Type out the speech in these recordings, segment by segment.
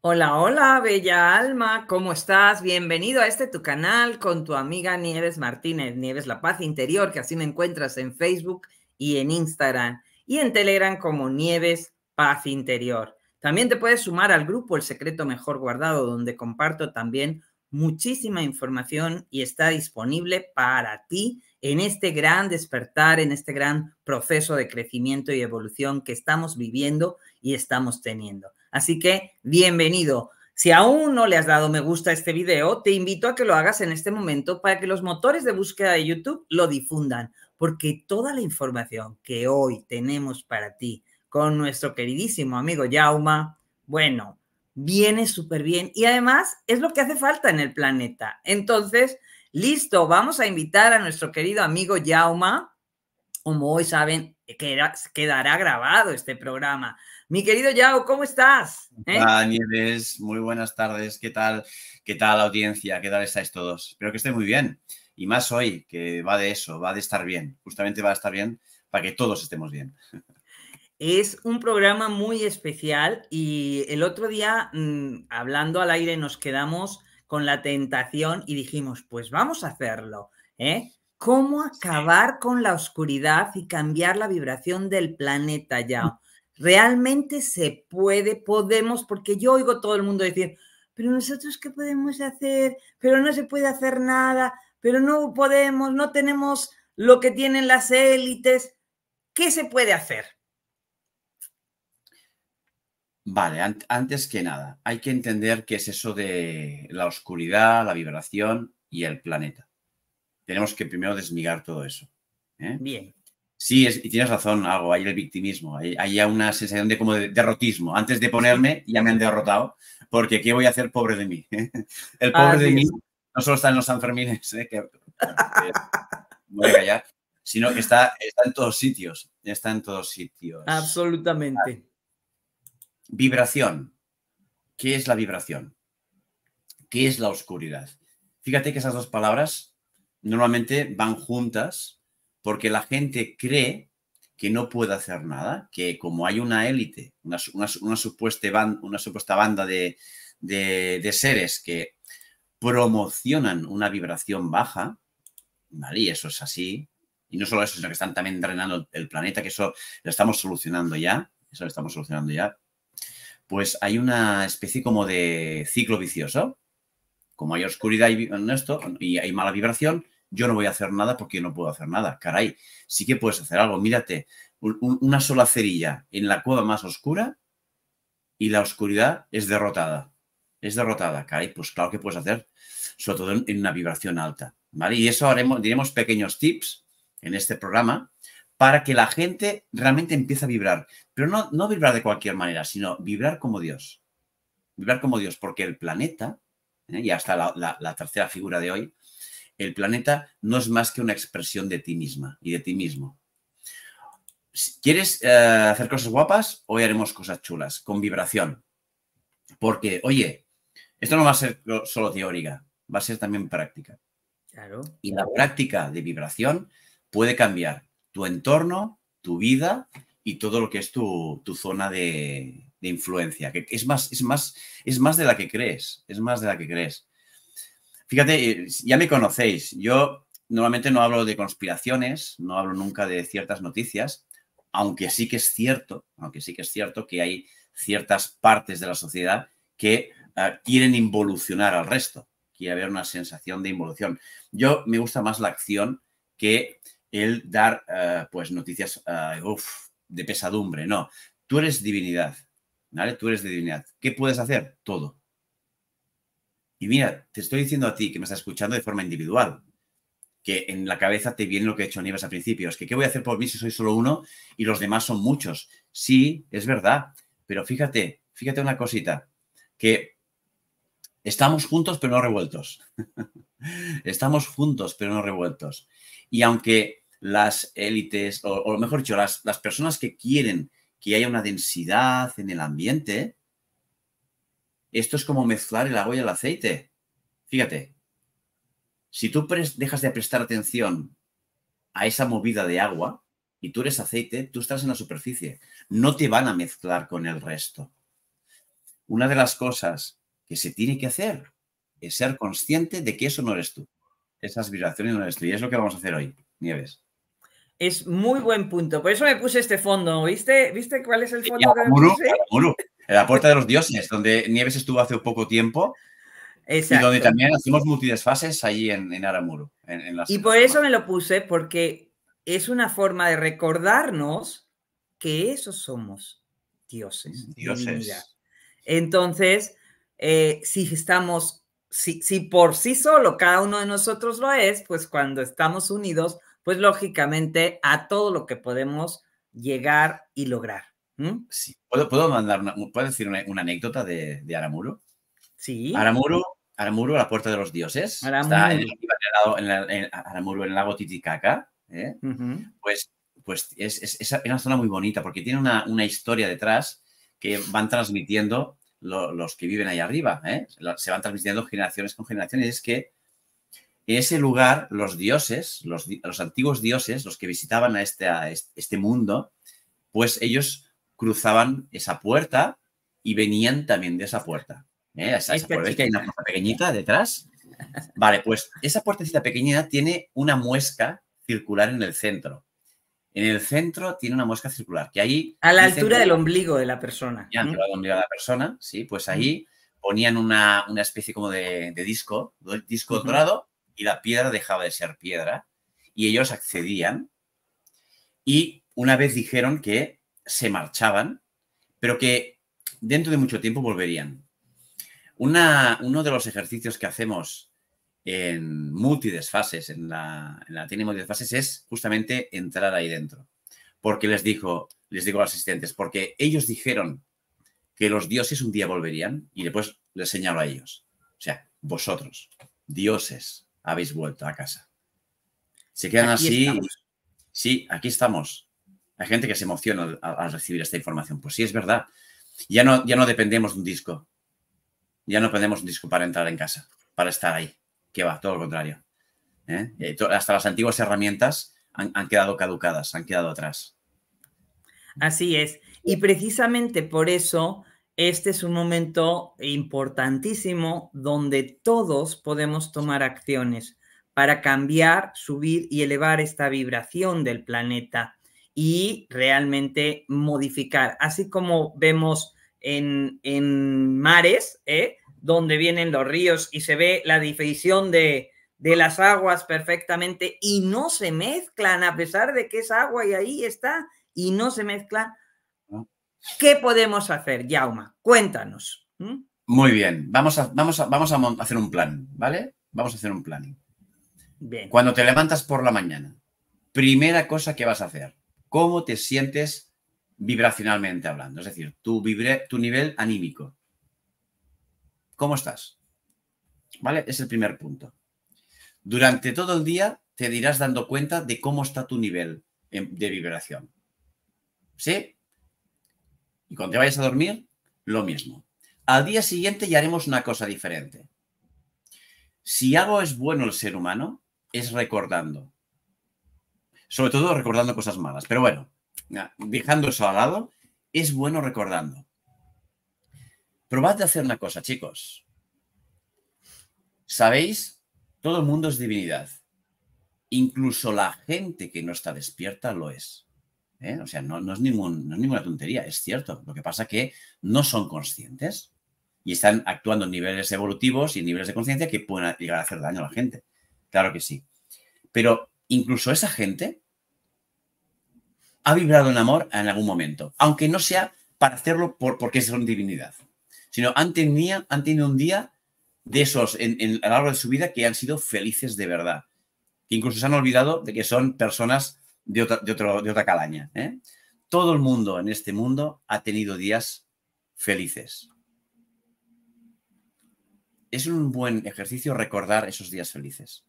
Hola, hola, bella alma, ¿cómo estás? Bienvenido a este tu canal con tu amiga Nieves Martínez, Nieves La Paz Interior, que así me encuentras en Facebook y en Instagram y en Telegram como Nieves Paz Interior. También te puedes sumar al grupo El Secreto Mejor Guardado, donde comparto también muchísima información y está disponible para ti en este gran despertar, en este gran proceso de crecimiento y evolución que estamos viviendo y estamos teniendo. Así que bienvenido. Si aún no le has dado me gusta a este video, te invito a que lo hagas en este momento para que los motores de búsqueda de YouTube lo difundan, porque toda la información que hoy tenemos para ti con nuestro queridísimo amigo Yauma, bueno, viene súper bien y además es lo que hace falta en el planeta. Entonces, listo, vamos a invitar a nuestro querido amigo Yauma. Como hoy saben, quedará grabado este programa. Mi querido Yao, ¿cómo estás? Hola, ¿Eh? Nieves, muy buenas tardes. ¿Qué tal? ¿Qué tal la audiencia? ¿Qué tal estáis todos? Espero que estéis muy bien. Y más hoy, que va de eso, va de estar bien. Justamente va a estar bien para que todos estemos bien. Es un programa muy especial y el otro día, mm, hablando al aire, nos quedamos con la tentación y dijimos, pues vamos a hacerlo. ¿eh? ¿Cómo acabar con la oscuridad y cambiar la vibración del planeta Yao? Realmente se puede, podemos, porque yo oigo todo el mundo decir, pero nosotros qué podemos hacer, pero no se puede hacer nada, pero no podemos, no tenemos lo que tienen las élites. ¿Qué se puede hacer? Vale, antes que nada, hay que entender qué es eso de la oscuridad, la vibración y el planeta. Tenemos que primero desmigar todo eso. ¿eh? Bien. Sí, y tienes razón, algo, hay el victimismo, hay, hay una sensación de como derrotismo. Antes de ponerme, ya me han derrotado, porque ¿qué voy a hacer pobre de mí? El pobre de mí no solo está en los Sanfermines, ¿eh? que, voy a callar, sino que está en todos sitios, está en todos sitios. Absolutamente. Vibración. ¿Qué es la vibración? ¿Qué es la oscuridad? Fíjate que esas dos palabras normalmente van juntas porque la gente cree que no puede hacer nada, que como hay una élite, una, supuesta, banda, de, seres que promocionan una vibración baja, Y eso es así. Y no solo eso, sino que están también drenando el planeta, que eso lo estamos solucionando ya, eso estamos solucionando ya. Pues hay una especie como de ciclo vicioso. Como hay oscuridad en esto, y hay mala vibración, yo no voy a hacer nada porque no puedo hacer nada. Caray, sí que puedes hacer algo. Mírate, una sola cerilla en la cueva más oscura y la oscuridad es derrotada. Es derrotada, caray, pues claro que puedes hacer, sobre todo en, una vibración alta. ¿vale? Y eso haremos, diremos pequeños tips en este programa para que la gente realmente empiece a vibrar. Pero no, no vibrar de cualquier manera, sino vibrar como Dios. Vibrar como Dios, porque el planeta, ¿eh? y hasta la tercera figura de hoy, el planeta no es más que una expresión de ti misma y de ti mismo. ¿Quieres eh, hacer cosas guapas? Hoy haremos cosas chulas, con vibración. Porque, oye, esto no va a ser solo teórica, va a ser también práctica. Claro. Y la práctica de vibración puede cambiar tu entorno, tu vida y todo lo que es tu, zona de, de, influencia, que es más, es, más, es más de la que crees, es más de la que crees. Fíjate, eh, ya me conocéis. Yo normalmente no hablo de conspiraciones, no hablo nunca de ciertas noticias, aunque sí que es cierto, aunque sí que es cierto que hay ciertas partes de la sociedad que ah, quieren involucionar al resto, quiere haber una sensación de involución. Yo me gusta más la acción que el dar ah, pues noticias ah, de pesadumbre, no. Tú eres divinidad, ¿vale? Tú eres de divinidad. ¿Qué puedes hacer? Todo. Y mira, te estoy diciendo a ti que me estás escuchando de forma individual, que en la cabeza te viene lo que he hecho Nieves al principio, es que ¿qué voy a hacer por mí si soy solo uno y los demás son muchos? Sí, es verdad, pero fíjate, fíjate una cosita, que estamos juntos pero no revueltos. estamos juntos pero no revueltos. Y aunque las élites, o, mejor dicho, las, las personas que quieren que haya una densidad en el ambiente, esto es como mezclar el agua y el aceite. Fíjate, si tú dejas de prestar atención a esa movida de agua y tú eres aceite, tú estás en la superficie. No te van a mezclar con el resto. Una de las cosas que se tiene que hacer es ser consciente de que eso no eres tú. Esas vibraciones no eres tú. Y es lo que vamos a hacer hoy, Nieves. Es muy buen punto. Por eso me puse este fondo. ¿Viste, ¿Viste cuál es el fondo? que me puse? la Puerta de los Dioses, donde Nieves estuvo hace poco tiempo. Y donde también hacemos multidesfases allí en, Aramuro. y por eso me lo puse, porque es una forma de recordarnos que esos somos dioses. Dioses. Entonces, eh, si estamos, si, si por sí solo cada uno de nosotros lo es, pues cuando estamos unidos, pues lógicamente a todo lo que podemos llegar y lograr. ¿Mm? ¿Puedo, ¿Puedo, mandar ¿puedo decir una, anécdota de, Aramuro? Sí. Aramuro, Aramuro la puerta de los dioses. Está en, el, Aramuro, lago Titicaca. ¿eh? Pues, pues es, una zona muy bonita porque tiene una, historia detrás que van transmitiendo los que viven ahí arriba. ¿eh? Se van transmitiendo generaciones con generaciones. Es que ese lugar los dioses, los, antiguos dioses, los que visitaban a este, a este mundo, pues ellos cruzaban esa puerta y venían también de esa puerta. ¿Eh? Esa, que hay una puerta pequeñita detrás? Vale, pues esa puertecita pequeñita tiene una muesca circular en el centro. En el centro tiene una muesca circular, que ahí... A la altura del ombligo de la persona. la altura del ombligo de la persona, sí, pues ahí ponían una, especie como de, disco, disco dorado, y la piedra dejaba de ser piedra, y ellos accedían, y una vez dijeron que se marchaban, pero que dentro de mucho tiempo volverían. Una, uno de los ejercicios que hacemos en multidesfases, en la, en la técnica es justamente entrar ahí dentro. Porque les dijo, les digo a los asistentes, porque ellos dijeron que los dioses un día volverían y después les señalo a ellos. O sea, vosotros, dioses, habéis vuelto a casa. Se quedan así. Sí, aquí estamos. Hay gente que se emociona al, recibir esta información. Pues sí, es verdad. Ya no, ya no dependemos de un disco. Ya no dependemos de un disco para entrar en casa, para estar ahí. Que va, todo lo contrario. ¿eh? Eh, hasta las antiguas herramientas han, han quedado caducadas, han quedado atrás. Así es. Y precisamente por eso este es un momento importantísimo donde todos podemos tomar acciones para cambiar, subir y elevar esta vibración del planeta y realmente modificar. Así como vemos en, mares, ¿eh? donde vienen los ríos y se ve la difusión de, las aguas perfectamente y no se mezclan, a pesar de que es agua y ahí está, y no se mezcla. ¿Qué podemos hacer, Yauma? Cuéntanos. Muy bien, vamos a, vamos, vamos a hacer un plan, ¿vale? Vamos a hacer un plan. Cuando te levantas por la mañana, primera cosa que vas a hacer, cómo te sientes vibracionalmente hablando, es decir, tu, nivel anímico. ¿Cómo estás? ¿Vale? Es el primer punto. Durante todo el día te dirás dando cuenta de cómo está tu nivel de vibración. ¿Sí? Y cuando te vayas a dormir, lo mismo. Al día siguiente ya haremos una cosa diferente. Si algo es bueno el ser humano, es recordando. Sobre todo recordando cosas malas. Pero bueno, dejando eso al lado, es bueno recordando. Probad de hacer una cosa, chicos. Sabéis, todo el mundo es divinidad. Incluso la gente que no está despierta lo es. ¿eh? O sea, no, es no, es ninguna tontería, es cierto. Lo que pasa es que no son conscientes y están actuando en niveles evolutivos y en niveles de conciencia que pueden llegar a hacer daño a la gente. Claro que sí. Pero incluso esa gente ha vibrado en amor en algún momento, aunque no sea para hacerlo porque es una divinidad, sino han tenido, han tenido un día de esos a lo largo de su vida que han sido felices de verdad, que incluso se han olvidado de que son personas de otra, de otra calaña. ¿eh? Todo el mundo en este mundo ha tenido días felices. Es un buen ejercicio recordar esos días felices.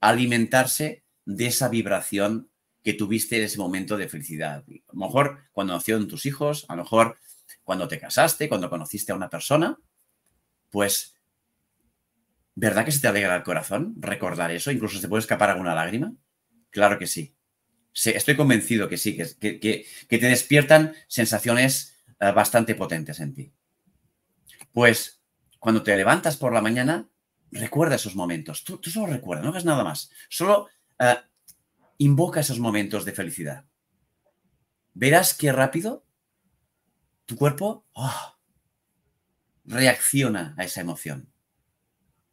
Alimentarse de esa vibración que tuviste en ese momento de felicidad. A lo mejor cuando nacieron tus hijos, a lo mejor cuando te casaste, cuando conociste a una persona, pues, ¿verdad que se te alegra el corazón recordar eso? Incluso se puede escapar alguna lágrima. Claro que sí. estoy convencido que sí, que, que, te despiertan sensaciones eh, bastante potentes en ti. Pues, cuando te levantas por la mañana, recuerda esos momentos. Tú, tú solo recuerda, no hagas nada más. Solo Ah, invoca esos momentos de felicidad. Verás qué rápido tu cuerpo ah, reacciona a esa emoción.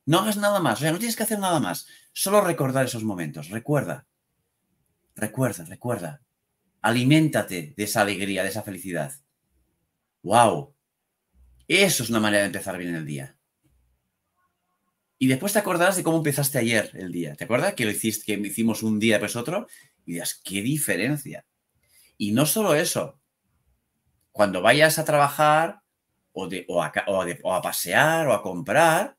No hagas nada más, o sea, no tienes que hacer nada más, solo recordar esos momentos. Recuerda, recuerda, recuerda. Aliméntate de esa alegría, de esa felicidad. ¡Wow! Eso es una manera de empezar bien el día. Y después te acordarás de cómo empezaste ayer el día. ¿Te acuerdas que lo hiciste, que hicimos un día después pues otro? Y dirás, qué diferencia. Y no solo eso. Cuando vayas a trabajar o, o, a, o a pasear o a comprar,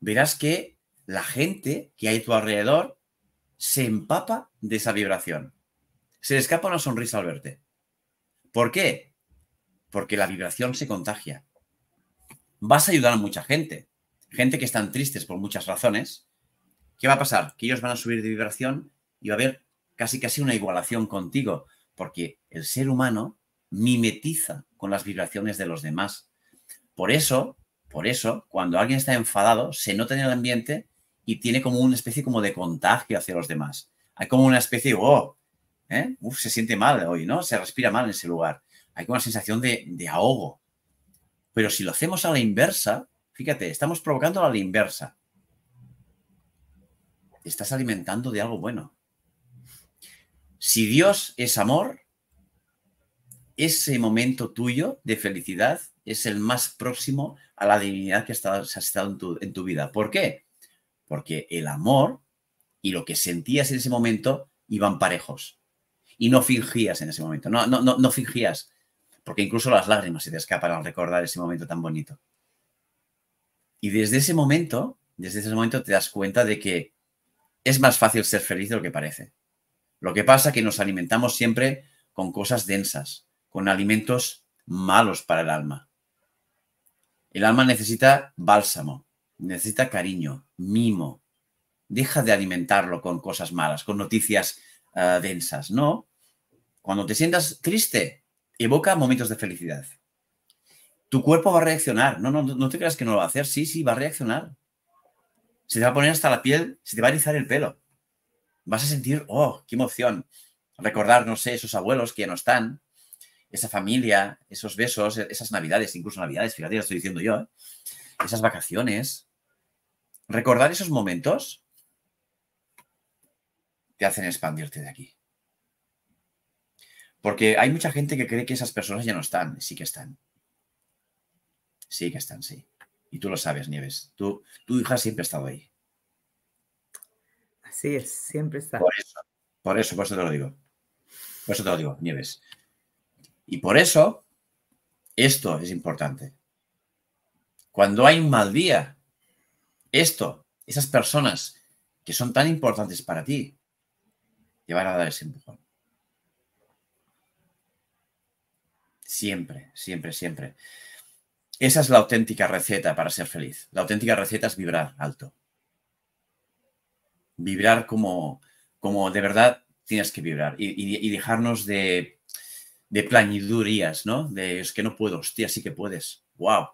verás que la gente que hay a tu alrededor se empapa de esa vibración. Se le escapa una sonrisa al verte. ¿Por qué? Porque la vibración se contagia. Vas a ayudar a mucha gente gente que están tristes por muchas razones, ¿qué va a pasar? Que ellos van a subir de vibración y va a haber casi casi una igualación contigo, porque el ser humano mimetiza con las vibraciones de los demás. Por eso, por eso, cuando alguien está enfadado, se nota en el ambiente y tiene como una especie como de contagio hacia los demás. Hay como una especie, oh, ¿eh? Uf, se siente mal hoy, ¿no? Se respira mal en ese lugar. Hay como una sensación de, de ahogo. Pero si lo hacemos a la inversa, Fíjate, estamos provocando a la inversa. estás alimentando de algo bueno. Si Dios es amor, ese momento tuyo de felicidad es el más próximo a la divinidad que has estado, en, tu, vida. ¿Por qué? Porque el amor y lo que sentías en ese momento iban parejos. Y no fingías en ese momento, no, no, no fingías, porque incluso las lágrimas se te escapan al recordar ese momento tan bonito. Y desde ese momento, desde ese momento te das cuenta de que es más fácil ser feliz de lo que parece. Lo que pasa es que nos alimentamos siempre con cosas densas, con alimentos malos para el alma. El alma necesita bálsamo, necesita cariño, mimo. Deja de alimentarlo con cosas malas, con noticias ah, densas. No. Cuando te sientas triste, evoca momentos de felicidad tu cuerpo va a reaccionar. No, no, no te creas que no lo va a hacer. Sí, sí, va a reaccionar. Se te va a poner hasta la piel, se te va a erizar el pelo. Vas a sentir, oh, qué emoción. Recordar, no sé, esos abuelos que ya no están, esa familia, esos besos, esas navidades, incluso navidades, fíjate, lo estoy diciendo yo, ¿eh? esas vacaciones. Recordar esos momentos te hacen expandirte de aquí. Porque hay mucha gente que cree que esas personas ya no están, sí que están. Sí que están, sí. Y tú lo sabes, Nieves. tu hija siempre ha estado ahí. Así es, siempre está. Por eso, por eso, por eso te lo digo. Por eso te lo digo, Nieves. Y por eso, esto es importante. Cuando hay un mal día, esto, esas personas que son tan importantes para ti, te van a dar ese empujón. Siempre, siempre, siempre. Esa es la auténtica receta para ser feliz. La auténtica receta es vibrar alto. Vibrar como, como de verdad tienes que vibrar y, dejarnos de, de, plañidurías, ¿no? De es que no puedo, hostia, sí que puedes. ¡Wow!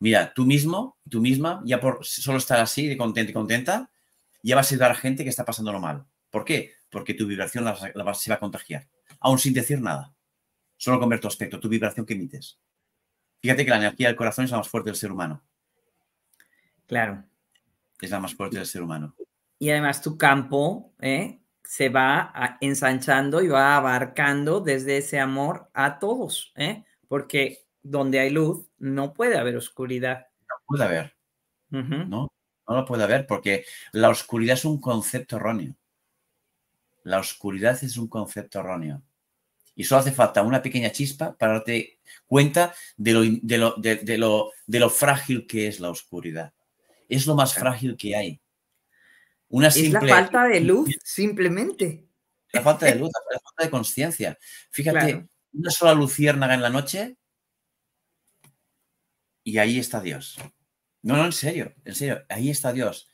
Mira, tú mismo, tú misma, ya por solo estar así, de contenta y contenta, ya vas a ayudar a gente que está pasándolo mal. ¿Por qué? Porque tu vibración la, se va a contagiar, aún sin decir nada. Solo con ver tu aspecto, tu vibración que emites. Fíjate que la energía del corazón es la más fuerte del ser humano. Claro. Es la más fuerte del ser humano. Y además tu campo eh, se va ensanchando y va abarcando desde ese amor a todos, eh, porque donde hay luz no puede haber oscuridad. No puede haber. No, no lo puede haber porque la oscuridad es un concepto erróneo. La oscuridad es un concepto erróneo. Y solo hace falta una pequeña chispa para darte cuenta de lo, de lo, frágil que es la oscuridad. Es lo más frágil que hay. Una Es la falta de luz, simplemente. La falta de luz, la falta de conciencia. Fíjate, una sola luciérnaga en la noche y ahí está Dios. No, no, en serio, en serio, ahí está Dios.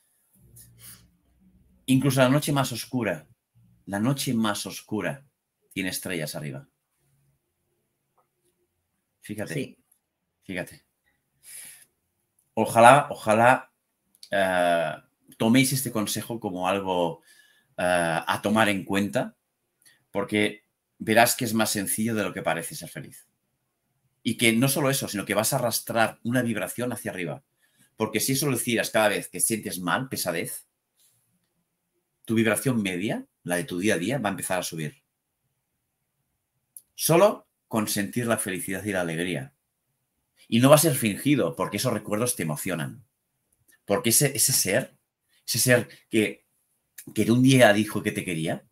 Incluso la noche más oscura, la noche más oscura, tiene estrellas arriba. Fíjate. Sí. Fíjate. Ojalá, ojalá eh, toméis este consejo como algo eh, a tomar en cuenta, porque verás que es más sencillo de lo que parece ser feliz. Y que no solo eso, sino que vas a arrastrar una vibración hacia arriba. Porque si eso lo decidas cada vez que sientes mal, pesadez, tu vibración media, la de tu día a día, va a empezar a subir. Solo con sentir la felicidad y la alegría. Y no va a ser fingido, porque esos recuerdos te emocionan. Porque ese, ese ser, ese ser que, un día dijo que te quería,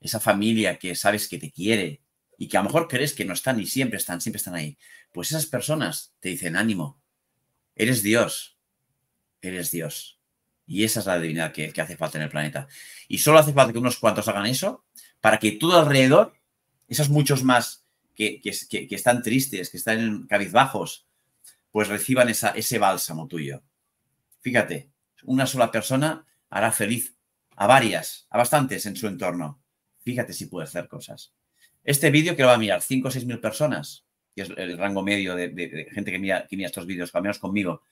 esa familia que sabes que te quiere y que a lo mejor crees que no están y siempre están, siempre están ahí, pues esas personas te dicen ánimo, eres Dios, eres Dios. Y esa es la divinidad que, que hace falta en el planeta. Y solo hace falta que unos cuantos hagan eso para que todo alrededor esos muchos más que, están tristes, que están en cabizbajos, pues reciban ese bálsamo tuyo. Fíjate, una sola persona hará feliz a varias, a bastantes en su entorno. Fíjate si puede hacer cosas. Este vídeo que lo va a mirar 5 o 6 mil personas, que es el rango medio de, gente que mira, estos vídeos, al menos conmigo.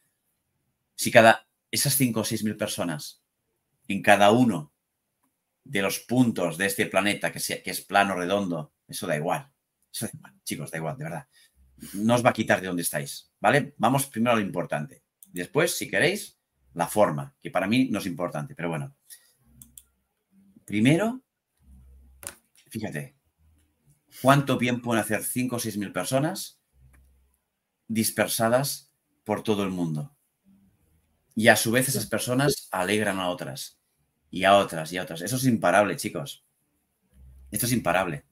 Si cada, esas 5 o 6 mil personas, en cada uno de los puntos de este planeta, que, que es plano, redondo, eso da igual. Eso da igual, chicos, da igual, de verdad. No os va a quitar de donde estáis, ¿vale? Vamos primero a lo importante. Después, si queréis, la forma, que para mí no es importante, pero bueno. Primero, fíjate, ¿cuánto bien pueden hacer 5 o 6 mil personas dispersadas por todo el mundo? Y a su vez esas personas alegran a otras, y a otras, y a otras. Eso es imparable, chicos. Esto es imparable.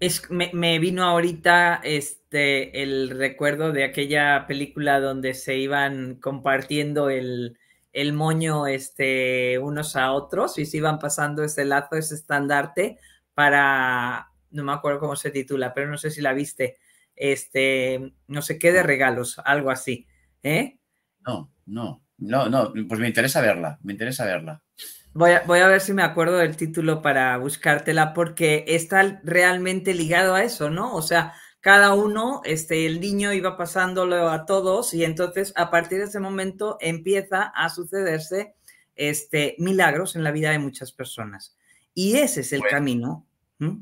Es, me, me, vino ahorita este, el recuerdo de aquella película donde se iban compartiendo el, el moño este, unos a otros y se iban pasando ese lazo, ese estandarte para, no me acuerdo cómo se titula, pero no sé si la viste, este, no sé qué de regalos, algo así. ¿eh? No, no, no, no, pues me interesa verla, me interesa verla. Voy a, ver si me acuerdo del título para buscártela, porque está realmente ligado a eso, ¿no? O sea, cada uno, este, el niño iba pasándolo a todos y entonces a partir de ese momento empieza a sucederse este, milagros en la vida de muchas personas. Y ese es el pues camino.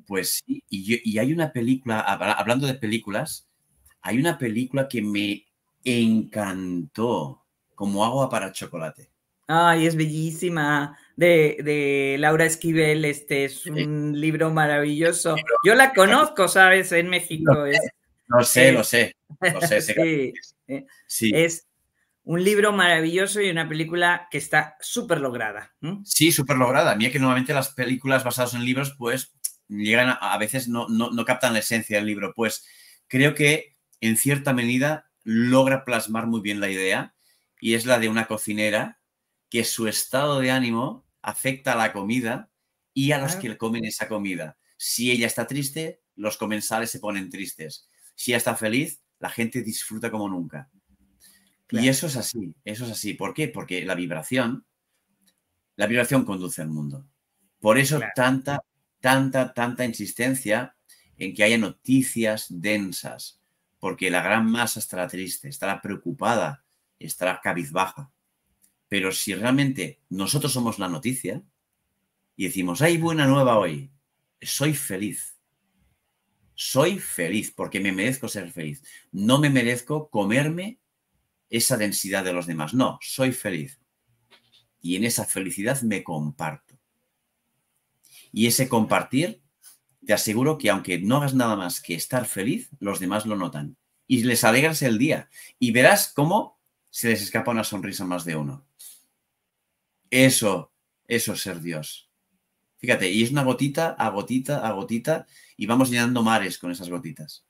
Pues sí, y, y hay una película, hablando de películas, hay una película que me encantó, como agua para chocolate. Ay, es bellísima de, Laura Esquivel, este es un libro maravilloso. Yo la conozco, ¿sabes? En México. Lo sé, lo sé, sé. Eh, sí, es. un libro maravilloso y una película que está súper lograda. Sí, súper lograda. Mira que normalmente las películas basadas en libros, pues, llegan a, a veces no, no captan la esencia del libro. Pues creo que en cierta medida logra plasmar muy bien la idea y es la de una cocinera que su estado de ánimo afecta a la comida y a los ah. que comen esa comida. Si ella está triste, los comensales se ponen tristes. Si ella está feliz, la gente disfruta como nunca. Y eso es así, eso es así. ¿Por qué? Porque la vibración, la vibración conduce al mundo. Por eso tanta, tanta, tanta insistencia en que haya noticias densas, porque la gran masa estará triste, estará preocupada, estará cabizbaja. Pero si realmente nosotros somos la noticia y decimos, hay buena nueva hoy, soy feliz. Soy feliz porque me merezco ser feliz. No me merezco comerme esa densidad de los demás. No, soy feliz. Y en esa felicidad me comparto. Y ese compartir, te aseguro que aunque no hagas nada más que estar feliz, los demás lo notan. Y les alegras el día. Y verás cómo se les escapa una sonrisa más de uno. Eso, eso es ser Dios. Fíjate, y es una gotita a gotita a gotita y vamos llenando mares con esas gotitas.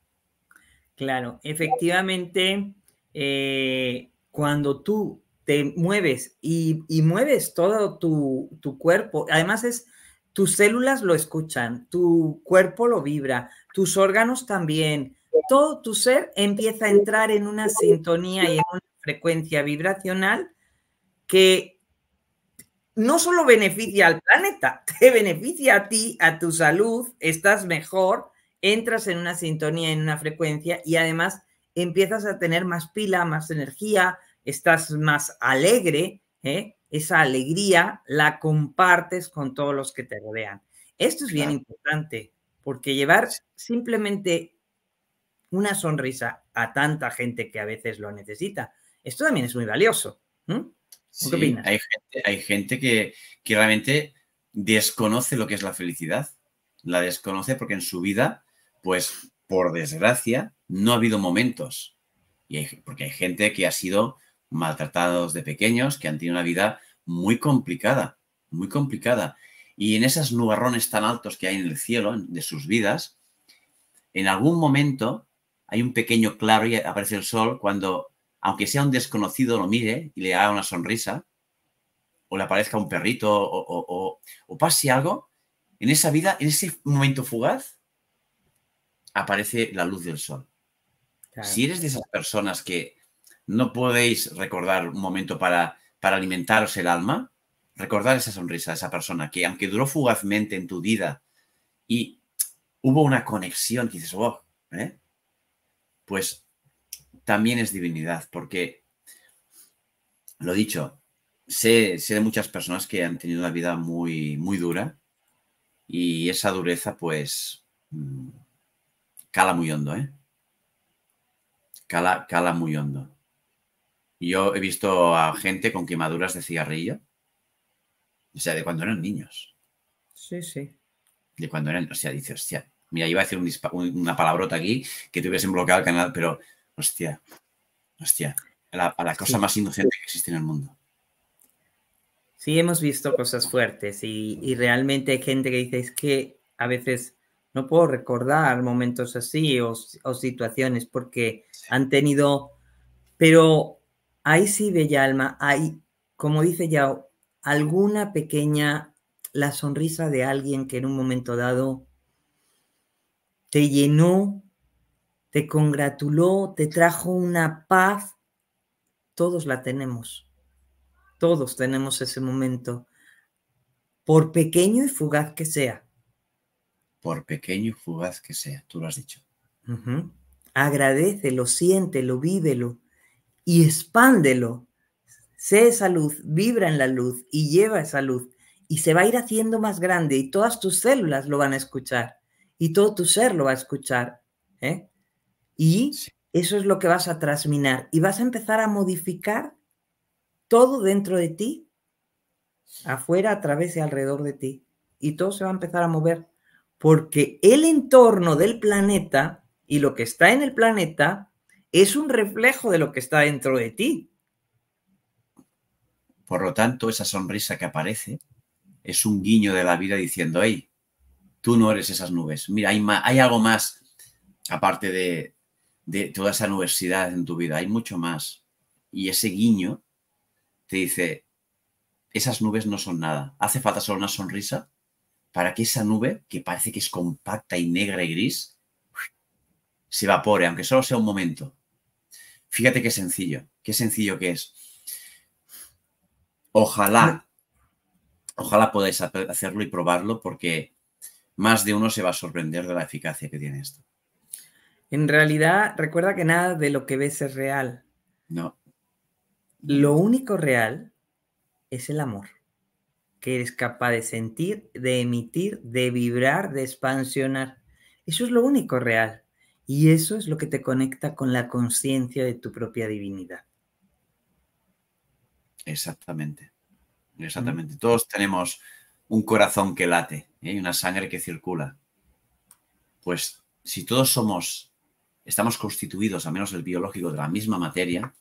Claro, efectivamente, eh, cuando tú te mueves y, mueves todo tu, tu, cuerpo, además es, tus células lo escuchan, tu cuerpo lo vibra, tus órganos también, todo tu ser empieza a entrar en una sintonía y en una frecuencia vibracional que no solo beneficia al planeta, te beneficia a ti, a tu salud, estás mejor, entras en una sintonía, en una frecuencia y además empiezas a tener más pila, más energía, estás más alegre, ¿eh? esa alegría la compartes con todos los que te rodean. Esto es bien importante, porque llevar simplemente una sonrisa a tanta gente que a veces lo necesita, esto también es muy valioso. Hay gente, que, realmente desconoce lo que es la felicidad. La desconoce porque en su vida, pues por desgracia, no ha habido momentos. Y porque hay gente que ha sido maltratados de pequeños, que han tenido una vida muy complicada, muy complicada. Y en esos nubarrones tan altos que hay en el cielo de sus vidas, en algún momento hay un pequeño claro y aparece el sol cuando aunque sea un desconocido, lo mire y le haga una sonrisa, o le aparezca un perrito, o, pase algo, en esa vida, en ese momento fugaz, aparece la luz del sol. Si eres de esas personas que no podéis recordar un momento para, para alimentaros el alma, recordar esa sonrisa esa persona que, aunque duró fugazmente en tu vida y hubo una conexión que dices, oh, ¿eh? pues también es divinidad, porque, lo dicho, sé, sé de muchas personas que han tenido una vida muy, muy dura y esa dureza pues mm, cala muy hondo, ¿eh? Cala, cala muy hondo. Yo he visto a gente con quemaduras de cigarrillo, o sea, de cuando eran niños. Sí, sí. De cuando eran, o sea, dice, hostia, mira, iba a decir una palabrota aquí que te hubiesen bloqueado el canal, pero Hostia. Hostia. La, la cosa más inocente que existe en el mundo. Sí, hemos visto cosas fuertes y, realmente hay gente que dice es que a veces no puedo recordar momentos así o, situaciones porque han tenido, pero ahí sí, Bella Alma, hay, como dice ya, alguna pequeña, la sonrisa de alguien que en un momento dado te llenó te congratuló, te trajo una paz. Todos la tenemos. Todos tenemos ese momento, por pequeño y fugaz que sea. Por pequeño y fugaz que sea, tú lo has dicho. Agradece, lo Agradecelo, siéntelo, vívelo y expándelo. Sé esa luz, vibra en la luz y lleva esa luz y se va a ir haciendo más grande y todas tus células lo van a escuchar y todo tu ser lo va a escuchar. ¿eh? Y eso es lo que vas a trasminar. Y vas a empezar a modificar todo dentro de ti, afuera, a través y alrededor de ti. Y todo se va a empezar a mover. Porque el entorno del planeta y lo que está en el planeta es un reflejo de lo que está dentro de ti. Por lo tanto, esa sonrisa que aparece es un guiño de la vida diciendo, hey, tú no eres esas nubes. Mira, hay, hay algo más aparte de, de toda esa universidad en tu vida, hay mucho más. Y ese guiño te dice, esas nubes no son nada, hace falta solo una sonrisa para que esa nube, que parece que es compacta y negra y gris, se evapore, aunque solo sea un momento. Fíjate qué sencillo, qué sencillo que es. Ojalá, ah. ojalá podáis hacerlo y probarlo porque más de uno se va a sorprender de la eficacia que tiene esto. En realidad, recuerda que nada de lo que ves es real. No. Lo único real es el amor, que eres capaz de sentir, de emitir, de vibrar, de expansionar. Eso es lo único real. Y eso es lo que te conecta con la conciencia de tu propia divinidad. Exactamente. Exactamente. Todos tenemos un corazón que late ¿eh? y una sangre que circula. Pues si todos somos estamos constituidos, al menos el biológico, de la misma materia,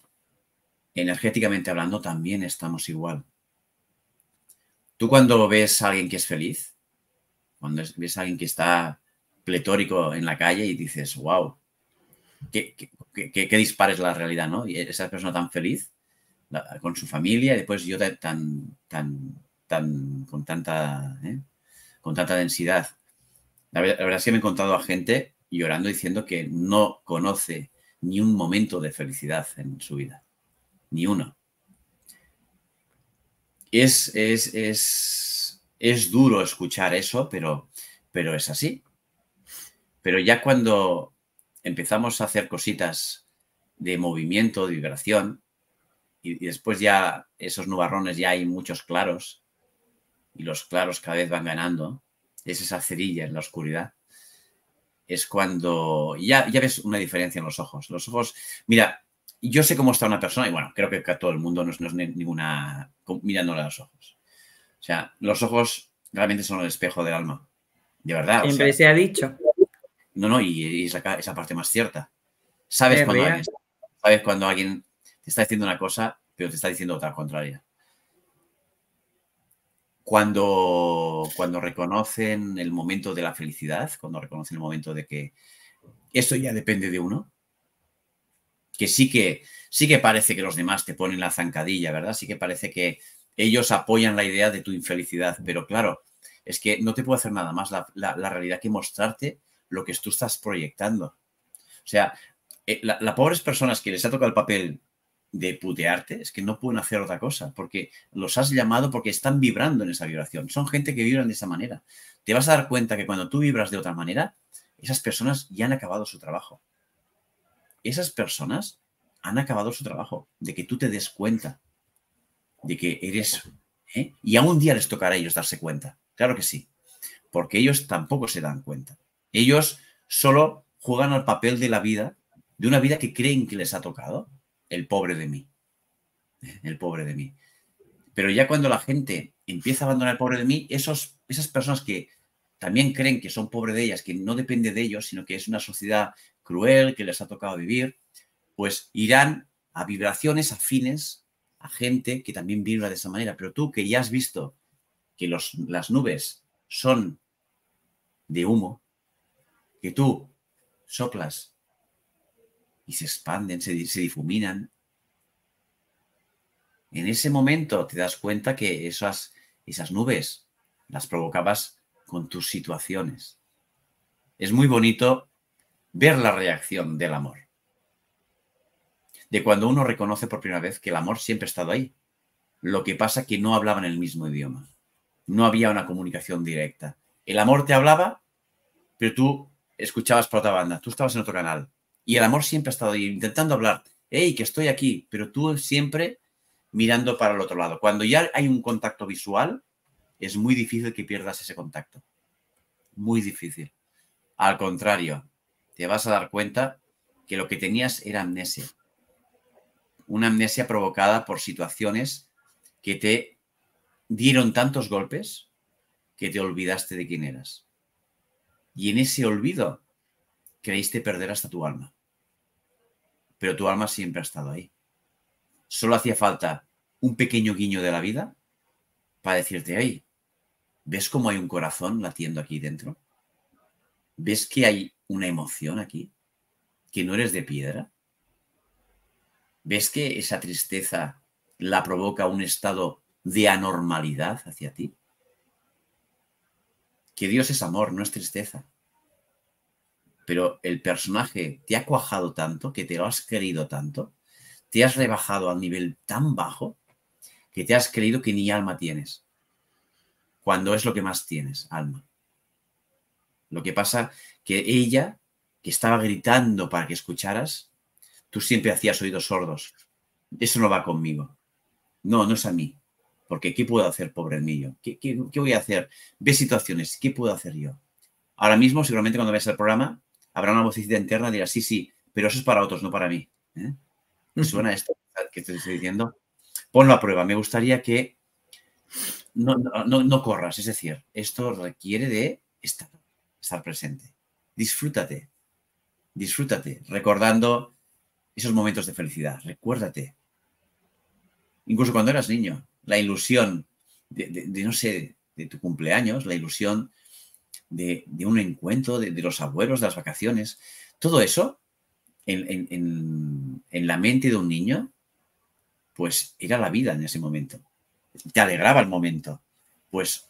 energéticamente hablando también estamos igual. Tú cuando ves a alguien que es feliz, cuando ves a alguien que está pletórico en la calle y dices, wow, qué, qué, dispares la realidad, ¿no? Y esa persona tan feliz con su familia y después yo tan, tan, tan, con tanta, ¿eh? con tanta densidad. la verdad es que me he encontrado a gente y llorando diciendo que no conoce ni un momento de felicidad en su vida, ni uno. Es, duro escuchar eso, pero, pero es así. Pero ya cuando empezamos a hacer cositas de movimiento, de vibración, y, después ya esos nubarrones ya hay muchos claros, y los claros cada vez van ganando, es esa cerilla en la oscuridad es cuando ya, ya ves una diferencia en los ojos. Los ojos, mira, yo sé cómo está una persona y bueno, creo que a todo el mundo no es, ninguna mirándole a los ojos. O sea, los ojos realmente son el espejo del alma. De verdad. Siempre se ha dicho. No, no, y, es la, esa parte más cierta. Sabes cuando, sabes cuando alguien te está diciendo una cosa, pero te está diciendo otra contraria. Cuando, cuando reconocen el momento de la felicidad, cuando reconocen el momento de que esto ya depende de uno, que sí que sí que parece que los demás te ponen la zancadilla, ¿verdad? Sí que parece que ellos apoyan la idea de tu infelicidad, pero claro, es que no te puedo hacer nada más la, realidad que mostrarte lo que tú estás proyectando. O sea, eh, las pobres personas que les ha tocado el papel de putearte es que no pueden hacer otra cosa, porque los has llamado porque están vibrando en esa vibración. Son gente que vibran de esa manera. Te vas a dar cuenta que cuando tú vibras de otra manera, esas personas ya han acabado su trabajo. Esas personas han acabado su trabajo, de que tú te des cuenta, de que eres... ¿eh? Y a un día les tocará a ellos darse cuenta. Claro que sí, porque ellos tampoco se dan cuenta. Ellos solo juegan al papel de la vida, de una vida que creen que les ha tocado, el pobre de mí, el pobre de mí. Pero ya cuando la gente empieza a abandonar el pobre de mí, esos, esas personas que también creen que son pobres de ellas, que no depende de ellos, sino que es una sociedad cruel que les ha tocado vivir, pues irán a vibraciones afines a gente que también vibra de esa manera. Pero tú que ya has visto que los, las nubes son de humo, que tú soplas y se expanden, se, difuminan. En ese momento te das cuenta que esas, esas nubes las provocabas con tus situaciones. Es muy bonito ver la reacción del amor. De cuando uno reconoce por primera vez que el amor siempre ha estado ahí. Lo que pasa que no hablaban el mismo idioma. No había una comunicación directa. El amor te hablaba, pero tú escuchabas por otra banda. Tú estabas en otro canal. Y el amor siempre ha estado ahí, intentando hablar, hey, que estoy aquí, pero tú siempre mirando para el otro lado. Cuando ya hay un contacto visual, es muy difícil que pierdas ese contacto. Muy difícil. Al contrario, te vas a dar cuenta que lo que tenías era amnesia. Una amnesia provocada por situaciones que te dieron tantos golpes que te olvidaste de quién eras. Y en ese olvido creíste perder hasta tu alma pero tu alma siempre ha estado ahí. Solo hacía falta un pequeño guiño de la vida para decirte, ahí? ¿ves cómo hay un corazón latiendo aquí dentro? ¿Ves que hay una emoción aquí? ¿Que no eres de piedra? ¿Ves que esa tristeza la provoca un estado de anormalidad hacia ti? Que Dios es amor, no es tristeza pero el personaje te ha cuajado tanto, que te lo has querido tanto, te has rebajado al nivel tan bajo, que te has creído que ni alma tienes, cuando es lo que más tienes, alma. Lo que pasa que ella, que estaba gritando para que escucharas, tú siempre hacías oídos sordos. Eso no va conmigo. No, no es a mí. Porque ¿qué puedo hacer, pobre mío? ¿Qué, qué voy a hacer? Ve situaciones. ¿Qué puedo hacer yo? Ahora mismo, seguramente cuando veas el programa, habrá una vocecita interna que dirá, sí, sí, pero eso es para otros, no para mí. ¿Me ¿eh? suena esto que te estoy diciendo? Ponlo a prueba. Me gustaría que no, corras. Es decir, esto requiere de estar, estar presente. Disfrútate. Disfrútate. Recordando esos momentos de felicidad. Recuérdate. Incluso cuando eras niño. La ilusión de no sé, de tu cumpleaños. La ilusión de, un encuentro, de, los abuelos, de las vacaciones. Todo eso en, en, la mente de un niño, pues era la vida en ese momento. Te alegraba el momento. Pues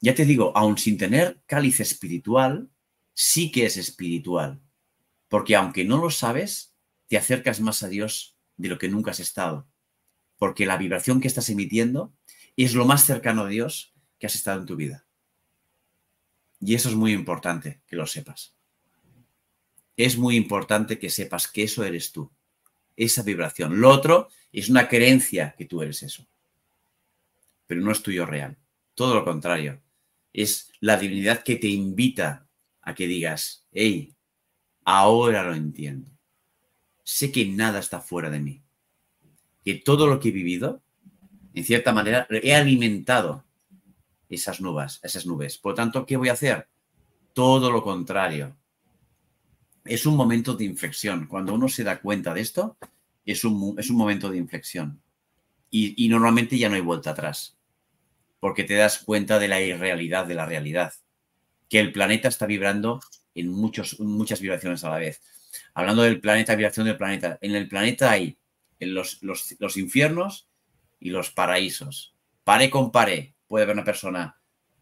ya te digo, aun sin tener cáliz espiritual, sí que es espiritual. Porque aunque no lo sabes, te acercas más a Dios de lo que nunca has estado. Porque la vibración que estás emitiendo es lo más cercano a Dios que has estado en tu vida. Y eso es muy importante que lo sepas. Es muy importante que sepas que eso eres tú, esa vibración. Lo otro es una creencia que tú eres eso, pero no es tuyo real. Todo lo contrario, es la divinidad que te invita a que digas, hey, ahora lo entiendo. Sé que nada está fuera de mí, que todo lo que he vivido, en cierta manera, he alimentado esas nubes, esas nubes. Por lo tanto, ¿qué voy a hacer? Todo lo contrario. Es un momento de inflexión. Cuando uno se da cuenta de esto, es un, es un momento de inflexión. Y, normalmente ya no hay vuelta atrás, porque te das cuenta de la irrealidad de la realidad, que el planeta está vibrando en muchos, muchas vibraciones a la vez. Hablando del planeta, vibración del planeta, en el planeta hay los, los, los infiernos y los paraísos. Pare con pare, puede haber una persona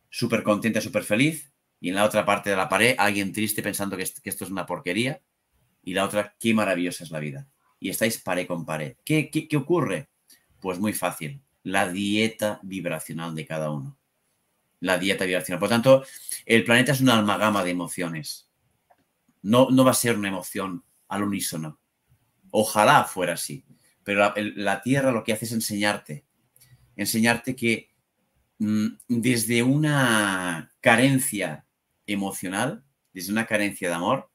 súper contenta, súper feliz, y en la otra parte de la pared alguien triste pensando que, esto es una porquería, y la otra, qué maravillosa es la vida. Y estáis pared con pared. ¿Qué, ocurre? Pues muy fácil, la dieta vibracional de cada uno. La dieta vibracional. Por tanto, el planeta es una almagama de emociones. No, no va a ser una emoción al unísono. Ojalá fuera así. Pero la, la Tierra lo que hace es enseñarte. Enseñarte que Mm, desde una carencia emocional, desde una carencia de amor,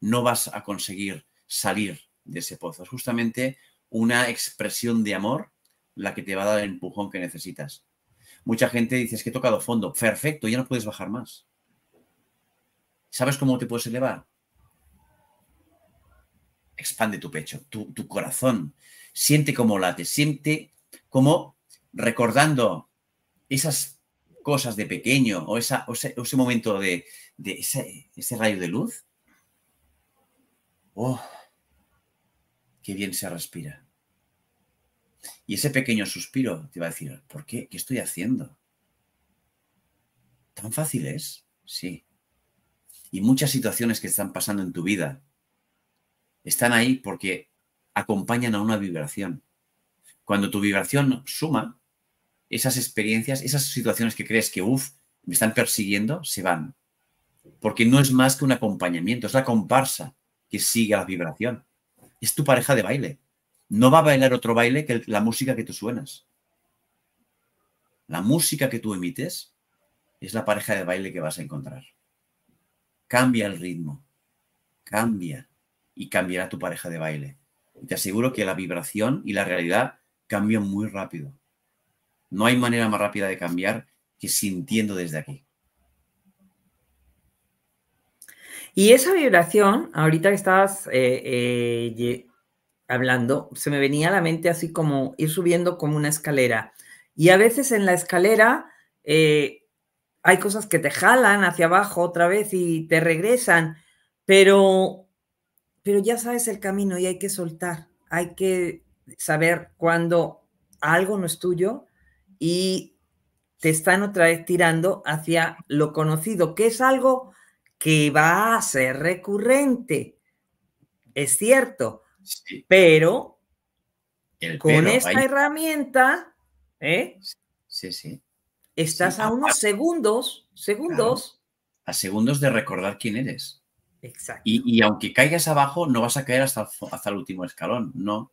no vas a conseguir salir de ese pozo. Es justamente una expresión de amor la que te va a dar el empujón que necesitas. Mucha gente dice, es que he tocado fondo. Perfecto, ya no puedes bajar más. ¿Sabes cómo te puedes elevar? Expande tu pecho, tu, corazón. Siente cómo late, siente como recordando esas cosas de pequeño o, ese, momento de, ese, ese, rayo de luz. ¡Oh! ¡Qué bien se respira! Y ese pequeño suspiro te va a decir, ¿por qué? ¿Qué estoy haciendo? ¿Tan fácil es? Sí. Y muchas situaciones que están pasando en tu vida están ahí porque acompañan a una vibración. Cuando tu vibración suma, esas experiencias, esas situaciones que crees que, uff, me están persiguiendo, se van. Porque no es más que un acompañamiento, es la comparsa que sigue a la vibración. Es tu pareja de baile. No va a bailar otro baile que la música que tú suenas. La música que tú emites es la pareja de baile que vas a encontrar. Cambia el ritmo, cambia y cambiará tu pareja de baile. te aseguro que la vibración y la realidad cambian muy rápido. No hay manera más rápida de cambiar que sintiendo desde aquí. Y esa vibración, ahorita que estabas eh, eh, hablando, se me venía a la mente así como ir subiendo como una escalera. Y a veces en la escalera eh, hay cosas que te jalan hacia abajo otra vez y te regresan, pero, pero ya sabes el camino y hay que soltar, hay que saber cuando algo no es tuyo y te están otra vez tirando hacia lo conocido, que es algo que va a ser recurrente. Es cierto, pero con esta herramienta, ¿eh? sí, sí. estás a unos segundos, segundos. A segundos de recordar quién eres. Exacto. Y, aunque caigas abajo, no vas a caer hasta, hasta el último escalón, no.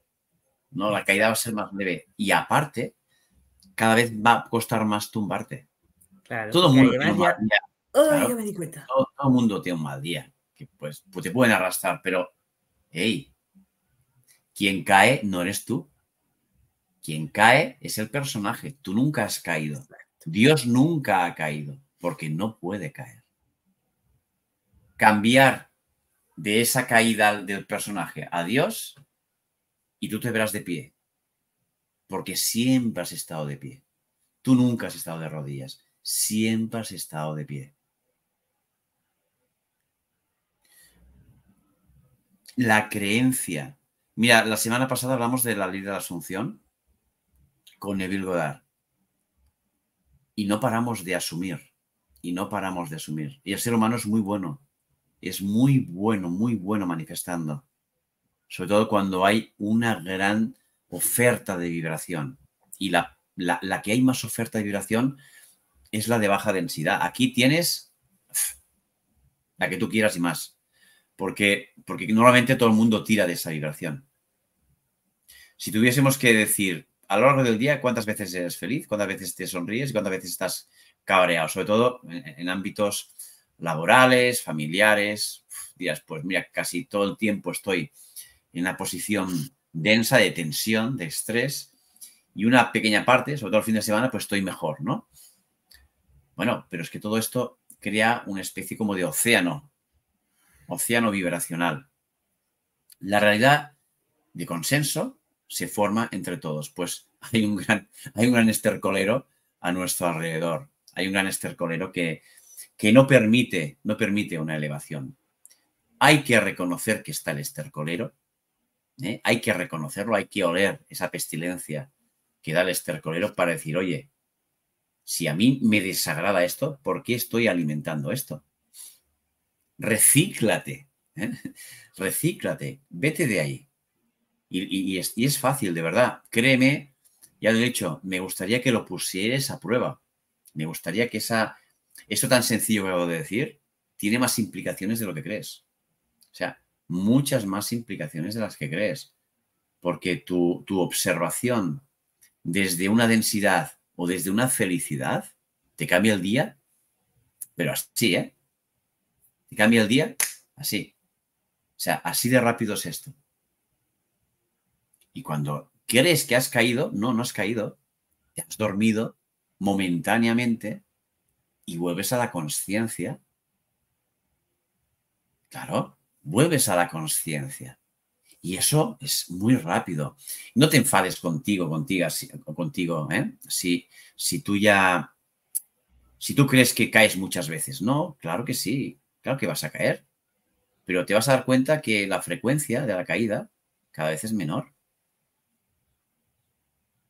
No, la caída va a ser más leve. Y aparte, cada vez va a costar más tumbarte. todo el mundo tiene un mal día. Todo, el mundo tiene un mal día. Que pues, pues, te pueden arrastrar, pero, hey, quien cae no eres tú. Quien cae es el personaje. Tú nunca has caído. Dios nunca ha caído porque no puede caer. Cambiar de esa caída del personaje a Dios y tú te verás de pie porque siempre has estado de pie. Tú nunca has estado de rodillas, siempre has estado de pie. La creencia. Mira, la semana pasada hablamos de la ley de la Asunción con Neville Goddard. Y no paramos de asumir. Y no paramos de asumir. Y el ser humano es muy bueno. Es muy bueno, muy bueno manifestando. Sobre todo cuando hay una gran oferta de vibración. Y la, que hay más oferta de vibración es la de baja densidad. Aquí tienes la que tú quieras y más. Porque, porque normalmente todo el mundo tira de esa vibración. Si tuviésemos que decir a lo largo del día cuántas veces eres feliz, cuántas veces te sonríes y cuántas veces estás cabreado, sobre todo en, ámbitos laborales, familiares, días pues mira, casi todo el tiempo estoy en la posición densa de tensión, de estrés, y una pequeña parte, sobre todo el fin de semana, pues estoy mejor, ¿no? Bueno, pero es que todo esto crea una especie como de océano, océano vibracional. La realidad de consenso se forma entre todos, pues hay un gran, hay un gran estercolero a nuestro alrededor, hay un gran estercolero que, que no permite, no permite una elevación. Hay que reconocer que está el estercolero, ¿eh? Hay que reconocerlo, hay que oler esa pestilencia que da el estercolero para decir, oye, si a mí me desagrada esto, ¿por qué estoy alimentando esto? Recíclate, ¿eh? recíclate, vete de ahí. Y, es, fácil, de verdad. Créeme, ya lo he dicho, me gustaría que lo pusieras a prueba. Me gustaría que esa, eso tan sencillo que acabo de decir tiene más implicaciones de lo que crees. O sea, muchas más implicaciones de las que crees, porque tu, observación desde una densidad o desde una felicidad te cambia el día, pero así, ¿eh? Te cambia el día así. O sea, así de rápido es esto. Y cuando crees que has caído, no, no has caído, te has dormido momentáneamente y vuelves a la conciencia. Claro, vuelves a la conciencia. Y eso es muy rápido. No te enfades contigo, contigo, contigo ¿eh? si, si tú ya, si tú crees que caes muchas veces. No, claro que sí, claro que vas a caer. Pero te vas a dar cuenta que la frecuencia de la caída cada vez es menor.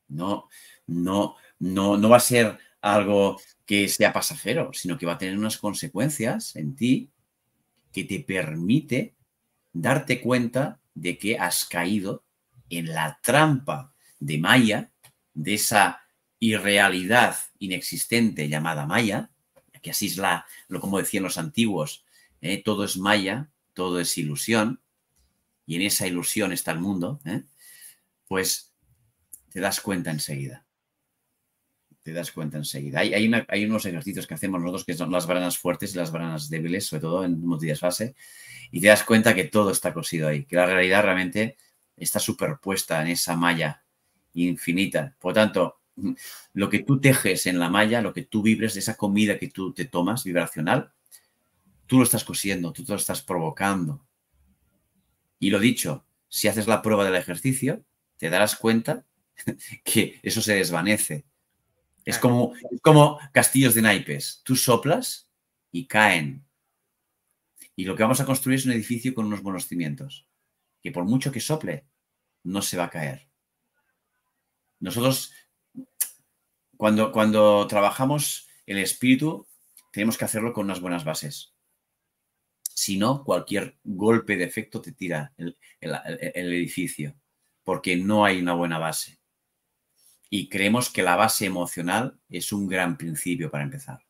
No, no, no, no va a ser algo que sea pasajero, sino que va a tener unas consecuencias en ti que te permite darte cuenta de que has caído en la trampa de Maya, de esa irrealidad inexistente llamada Maya, que así es la, lo como decían los antiguos, ¿eh? todo es Maya, todo es ilusión, y en esa ilusión está el mundo, ¿eh? pues te das cuenta enseguida te das cuenta enseguida. Hay, hay, hay, unos ejercicios que hacemos nosotros que son las baranas fuertes y las baranas débiles, sobre todo en fases, y te das cuenta que todo está cosido ahí, que la realidad realmente está superpuesta en esa malla infinita. Por lo tanto, lo que tú tejes en la malla, lo que tú vibres, esa comida que tú te tomas vibracional, tú lo estás cosiendo, tú te lo estás provocando. Y lo dicho, si haces la prueba del ejercicio, te darás cuenta que eso se desvanece es como, como castillos de naipes. Tú soplas y caen. Y lo que vamos a construir es un edificio con unos buenos cimientos, que por mucho que sople, no se va a caer. Nosotros, cuando, trabajamos el espíritu, tenemos que hacerlo con unas buenas bases. Si no, cualquier golpe de efecto te tira el edificio, porque no hay una buena base. Y creemos que la base emocional es un gran principio para empezar.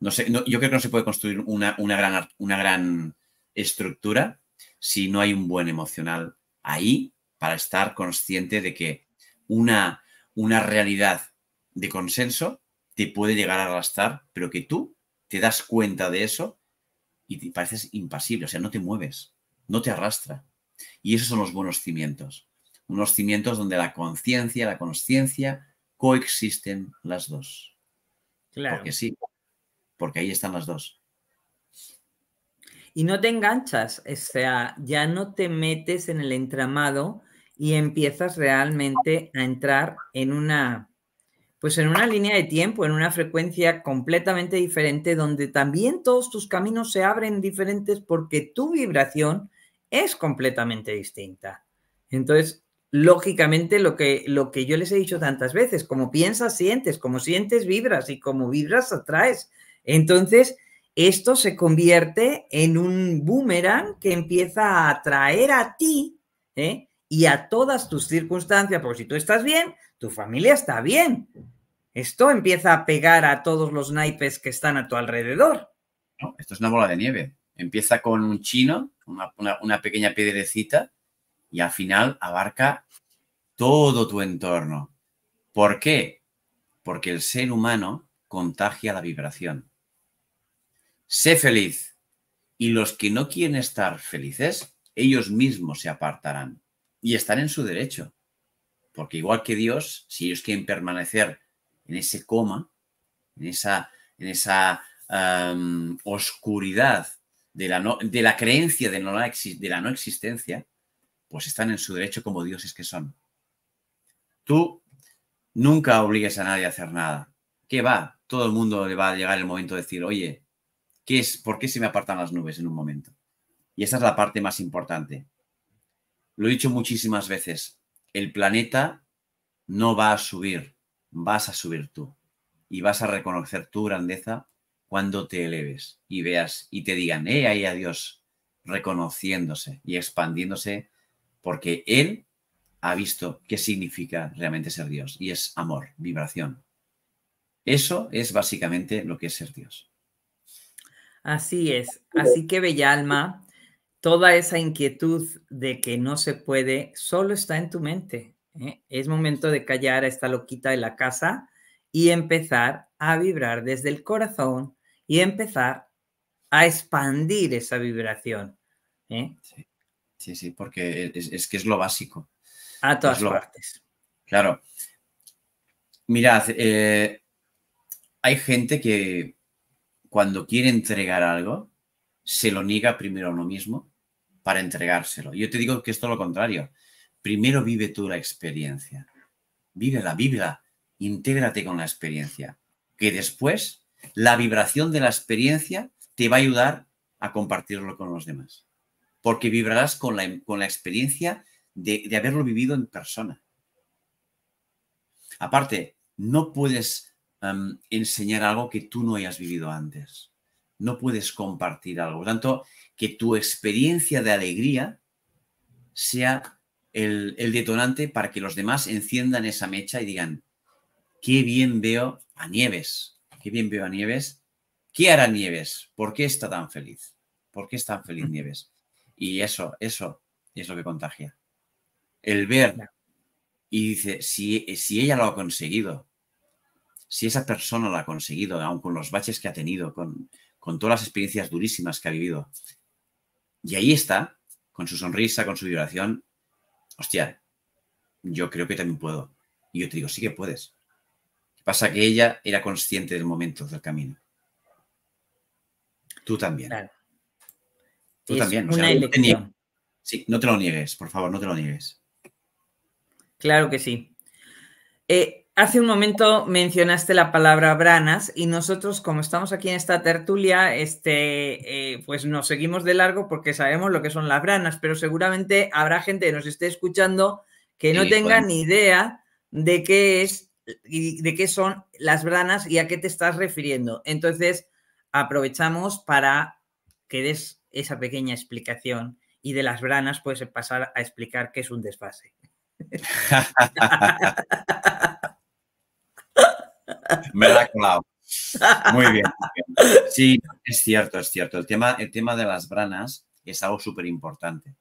No sé, yo creo que no se puede construir una, gran, una gran estructura si no hay un buen emocional ahí para estar consciente de que una, una realidad de consenso te puede llegar a arrastrar, pero que tú te das cuenta de eso y te pareces impasible, o sea, no te mueves, no te arrastra. Y esos son los buenos cimientos unos cimientos donde la conciencia, la conciencia coexisten las dos. Claro. Porque sí, porque ahí están las dos. Y no te enganchas, o sea, ya no te metes en el entramado y empiezas realmente a entrar en una pues en una línea de tiempo, en una frecuencia completamente diferente donde también todos tus caminos se abren diferentes porque tu vibración es completamente distinta. Entonces, lógicamente lo que, lo que yo les he dicho tantas veces, como piensas, sientes, como sientes, vibras y como vibras, atraes. Entonces, esto se convierte en un boomerang que empieza a atraer a ti ¿eh? y a todas tus circunstancias, porque si tú estás bien, tu familia está bien. Esto empieza a pegar a todos los naipes que están a tu alrededor. esto es una bola de nieve. Empieza con un chino, una pequeña piedrecita, y al final abarca todo tu entorno. ¿Por qué? Porque el ser humano contagia la vibración. Sé feliz y los que no quieren estar felices, ellos mismos se apartarán y están en su derecho. Porque igual que Dios, si ellos quieren permanecer en ese coma, en esa, en esa oscuridad de la, de la creencia de, de la no existencia, pues están en su derecho como dioses que son. Tú nunca obligues a nadie a hacer nada. ¿Qué va? Todo el mundo le va a llegar el momento de decir, oye, ¿qué es, ¿por qué se me apartan las nubes en un momento? Y esa es la parte más importante. Lo he dicho muchísimas veces, el planeta no va a subir, vas a subir tú. Y vas a reconocer tu grandeza cuando te eleves y veas y te digan, eh, ahí adiós, reconociéndose y expandiéndose porque Él ha visto qué significa realmente ser Dios y es amor, vibración. Eso es básicamente lo que es ser Dios. Así es. Así que, bella alma, toda esa inquietud de que no se puede solo está en tu mente. ¿eh? Es momento de callar a esta loquita de la casa y empezar a vibrar desde el corazón y empezar a expandir esa vibración. ¿eh? Sí, sí, porque es, que es lo básico. A ah, todas lo... partes. Claro. Mirad, eh, hay gente que cuando quiere entregar algo, se lo niega primero a uno mismo para entregárselo. Yo te digo que esto todo lo contrario. Primero vive tú la experiencia. la, vívela. Intégrate con la experiencia. Que después la vibración de la experiencia te va a ayudar a compartirlo con los demás porque vibrarás con la, experiencia de, haberlo vivido en persona. Aparte, no puedes em, enseñar algo que tú no hayas vivido antes. No puedes compartir algo. Por tanto, que tu experiencia de alegría sea el, el, detonante para que los demás enciendan esa mecha y digan, qué bien veo a Nieves, qué bien veo a Nieves, ¿qué hará Nieves? ¿Por qué está tan feliz? ¿Por qué es tan feliz Nieves? Y eso, eso es lo que contagia. El ver y dice, si, si ella lo ha conseguido, si esa persona lo ha conseguido, aun con los baches que ha tenido, con, con todas las experiencias durísimas que ha vivido, y ahí está, con su sonrisa, con su vibración, hostia, yo creo que también puedo. Y yo te digo, sí que puedes. Pasa que ella era consciente del momento, del camino. Tú también. Tú también. o sea, No te sí, no te lo niegues, por favor, no te lo niegues. Claro que sí. Eh, hace un momento mencionaste la palabra branas y nosotros, como estamos aquí en esta tertulia, este, eh, pues nos seguimos de largo porque sabemos lo que son las branas, pero seguramente habrá gente que nos esté escuchando que no tenga ni idea de qué es de qué son las branas y a qué te estás refiriendo. Entonces, aprovechamos para que des esa pequeña explicación y de las branas puedes eh, pasar a explicar qué es un desfase. Me la clavo. Muy bien, Sí, es cierto, es cierto. El tema, el tema de las branas es algo súper importante.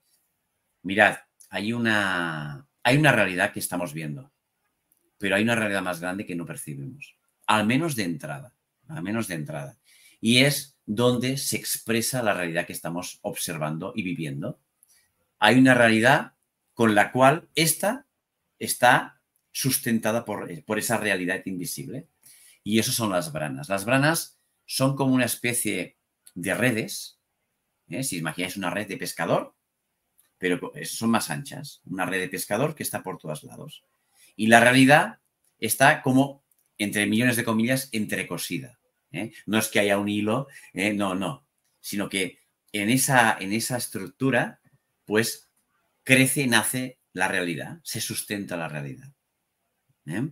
Mirad, hay una, hay una realidad que estamos viendo, pero hay una realidad más grande que no percibimos, al menos de entrada, al menos de entrada. Y es donde se expresa la realidad que estamos observando y viviendo. Hay una realidad con la cual esta está sustentada por, eh, por esa realidad invisible. Y eso son las branas. Las branas son como una especie de redes. ¿eh? Si imagináis una red de pescador, pero son más anchas. Una red de pescador que está por todos lados. Y la realidad está como, entre millones de comillas, entrecosida. ¿eh? No es que haya un hilo, ¿eh? no, no, sino que en esa, en esa estructura, pues crece nace la realidad, se sustenta la realidad. ¿eh?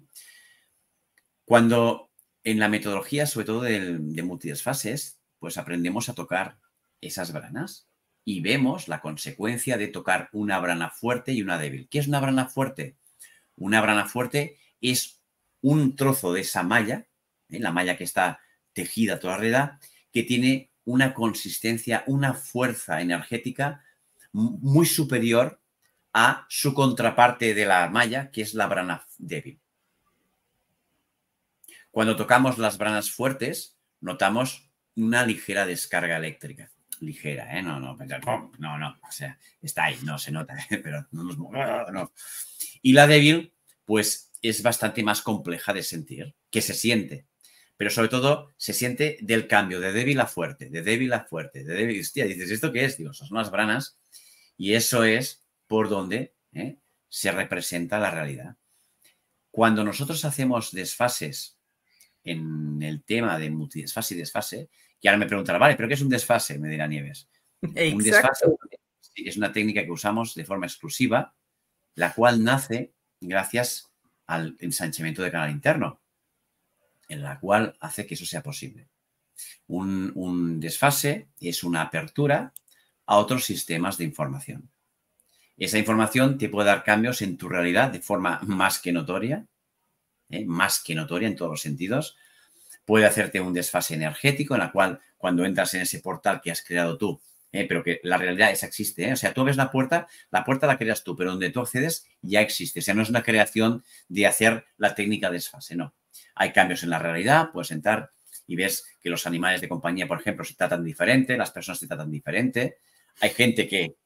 Cuando en la metodología, sobre todo de, múltiples fases, pues aprendemos a tocar esas branas y vemos la consecuencia de tocar una brana fuerte y una débil. ¿Qué es una brana fuerte? Una brana fuerte es un trozo de esa malla, la malla que está tejida, toda que tiene una consistencia, una fuerza energética muy superior a su contraparte de la malla, que es la brana débil. Cuando tocamos las branas fuertes, notamos una ligera descarga eléctrica. Ligera, ¿eh? No, no, oh, no, no, o sea, está ahí, no se nota, pero no nos ah, no. Y la débil, pues es bastante más compleja de sentir, que se siente, pero sobre todo se siente del cambio, de débil a fuerte, de débil a fuerte, de débil. Hostia, dices, ¿esto qué es? Digo, son las branas. Y eso es por donde ¿eh? se representa la realidad. Cuando nosotros hacemos desfases en el tema de multidesfase y desfase, y ahora me preguntará, vale, ¿pero qué es un desfase? Me dirá Nieves. Un desfase es una técnica que usamos de forma exclusiva, la cual nace gracias al ensanchamiento de canal interno en la cual hace que eso sea posible. Un, desfase es una apertura a otros sistemas de información. Esa información te puede dar cambios en tu realidad de forma más que notoria, ¿eh? más que notoria en todos los sentidos. Puede hacerte un desfase energético en la cual cuando entras en ese portal que has creado tú, ¿eh? pero que la realidad esa existe. ¿eh? O sea, tú ves la puerta, la puerta la creas tú, pero donde tú accedes ya existe. O sea, no es una creación de hacer la técnica de desfase, no hay cambios en la realidad, puedes entrar y ves que los animales de compañía, por ejemplo, se tratan diferente, las personas se tratan diferente, hay gente que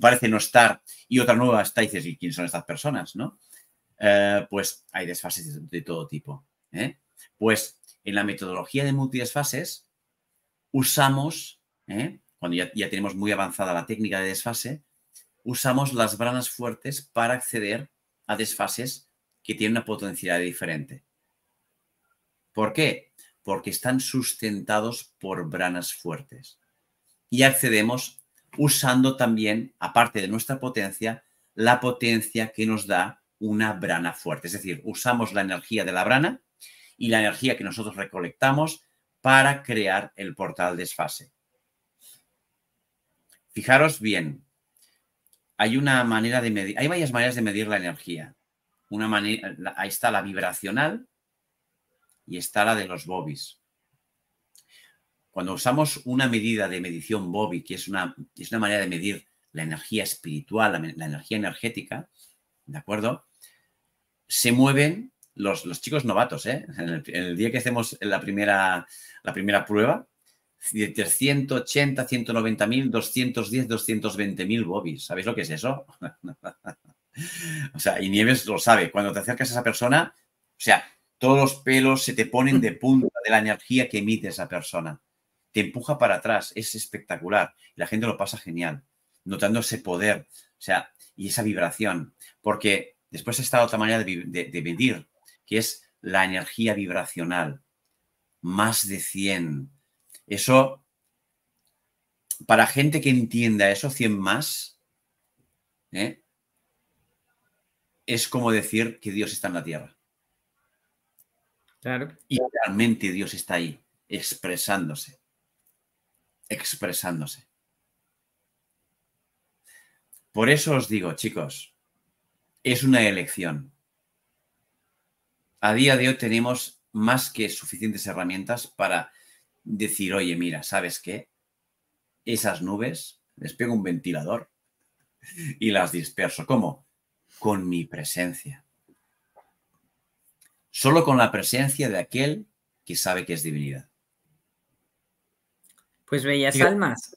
parece no estar y otra nueva está y dices, ¿y quién son estas personas? ¿no? Eh, pues hay desfases de, todo tipo. ¿eh? Pues en la metodología de multidesfases usamos, ¿eh? cuando ya, ya, tenemos muy avanzada la técnica de desfase, usamos las branas fuertes para acceder a desfases que tienen una potencialidad diferente. ¿Por qué? Porque están sustentados por branas fuertes. Y accedemos usando también, aparte de nuestra potencia, la potencia que nos da una brana fuerte. Es decir, usamos la energía de la brana y la energía que nosotros recolectamos para crear el portal desfase. Fijaros bien, hay una manera de medir, hay varias maneras de medir la energía. Una manera, ahí está la vibracional, y está la de los Bobis. Cuando usamos una medida de medición bobby, que es una, es una manera de medir la energía espiritual, la, energía energética, ¿de acuerdo? Se mueven los, los chicos novatos, ¿eh? En el, día que hacemos la primera, la primera prueba, de 380, 190 mil, 210, 220 mil bobbies. ¿Sabéis lo que es eso? o sea, y Nieves lo sabe. Cuando te acercas a esa persona, o sea, todos los pelos se te ponen de punta de la energía que emite esa persona. Te empuja para atrás, es espectacular. La gente lo pasa genial, notando ese poder, o sea, y esa vibración. Porque después está otra manera de, medir, que es la energía vibracional. Más de 100. Eso, para gente que entienda eso, 100 más, ¿eh? es como decir que Dios está en la tierra. Y realmente Dios está ahí, expresándose. Expresándose. Por eso os digo, chicos, es una elección. A día de hoy tenemos más que suficientes herramientas para decir, oye, mira, ¿sabes qué? Esas nubes les pego un ventilador y las disperso. ¿Cómo? Con mi presencia solo con la presencia de aquel que sabe que es divinidad. Pues bellas almas,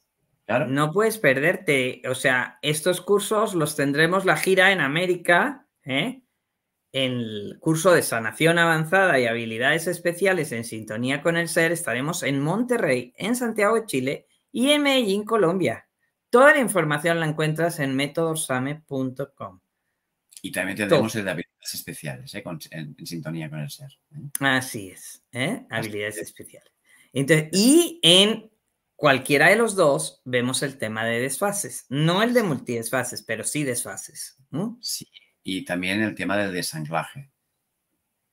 no puedes perderte. O sea, estos cursos los tendremos la gira en América, ¿eh? el curso de sanación avanzada y habilidades especiales en sintonía con el ser, estaremos en Monterrey, en Santiago de Chile y en Medellín, Colombia. Toda la información la encuentras en métodosame.com y también el de habilidades especiales, ¿eh? en, sintonía con el ser. ¿eh? Así es, ¿eh? habilidades especiales. y en cualquiera de los dos vemos el tema de desfases. No el de multidesfases, pero sí desfases. Sí, y también el tema del desanclaje.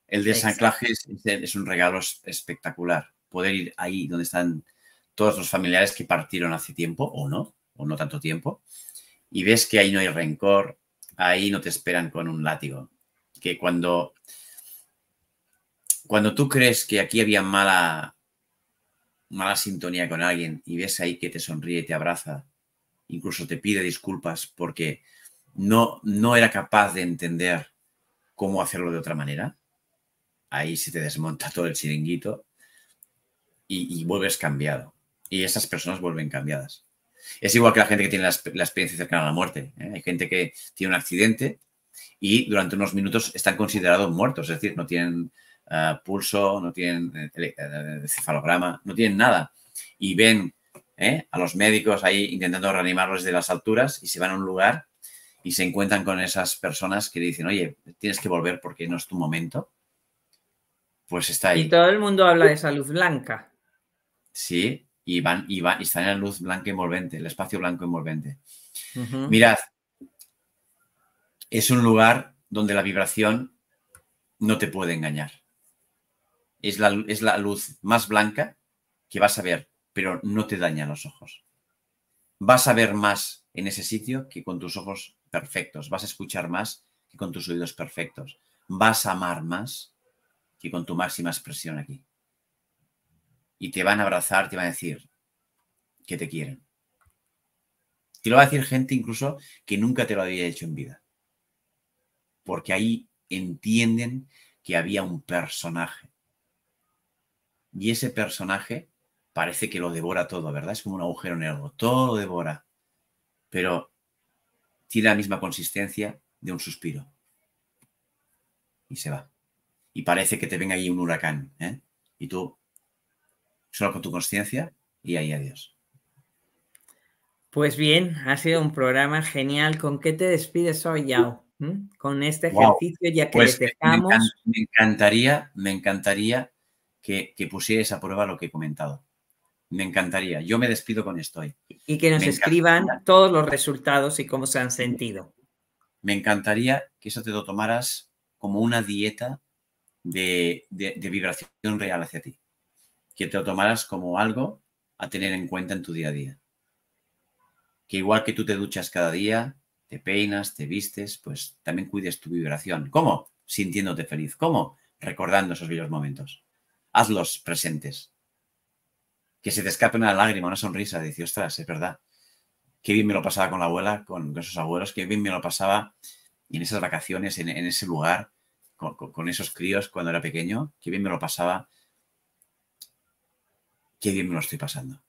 El desanclaje es, un regalo espectacular. Poder ir ahí donde están todos los familiares que partieron hace tiempo o no, o no tanto tiempo, y ves que ahí no hay rencor, ahí no te esperan con un látigo. Que cuando, cuando tú crees que aquí había mala, mala sintonía con alguien y ves ahí que te sonríe, te abraza, incluso te pide disculpas porque no, no era capaz de entender cómo hacerlo de otra manera, ahí se te desmonta todo el chiringuito y, y vuelves cambiado. Y esas personas vuelven cambiadas. Es igual que la gente que tiene la, experiencia cercana a la muerte. ¿eh? Hay gente que tiene un accidente y durante unos minutos están considerados muertos, es decir, no tienen eh, pulso, no tienen eh, cefalograma, no tienen nada. Y ven a los médicos ahí intentando reanimarlos de las alturas y se van a un lugar y se encuentran con esas personas que le dicen, oye, tienes que volver porque no es tu momento. Pues está ahí. Y todo el mundo habla de salud blanca. Sí, y van, y y están en la luz blanca envolvente, el espacio blanco envolvente. Mirad, es un lugar donde la vibración no te puede engañar. Es la, es la luz más blanca que vas a ver, pero no te daña los ojos. Vas a ver más en ese sitio que con tus ojos perfectos, vas a escuchar más que con tus oídos perfectos, vas a amar más que con tu máxima expresión aquí y te van a abrazar, te van a decir que te quieren. Te lo va a decir gente incluso que nunca te lo había hecho en vida. Porque ahí entienden que había un personaje. Y ese personaje parece que lo devora todo, ¿verdad? Es como un agujero negro, todo lo devora. Pero tiene la misma consistencia de un suspiro. Y se va. Y parece que te venga allí un huracán, ¿eh? Y tú solo con tu conciencia y ahí adiós. Pues bien, ha sido un programa genial. ¿Con qué te despides hoy, Yao? ¿Mm? Con este ejercicio ya que pues dejamos. Me, encantaría, me encantaría que, pusieras a prueba lo que he comentado. Me encantaría. Yo me despido con esto hoy. Y que nos escriban todos los resultados y cómo se han sentido. Me encantaría que eso te lo tomaras como una dieta de vibración real hacia ti que te lo tomaras como algo a tener en cuenta en tu día a día. Que igual que tú te duchas cada día, te peinas, te vistes, pues también cuides tu vibración. ¿Cómo? Sintiéndote feliz. ¿Cómo? Recordando esos bellos momentos. Hazlos presentes. Que se te escape una lágrima, una sonrisa, de decir, ostras, es verdad. Qué bien me lo pasaba con la abuela, con esos abuelos, qué bien me lo pasaba en esas vacaciones, en, ese lugar, con, con esos críos cuando era pequeño, qué bien me lo pasaba qué bien me lo estoy pasando.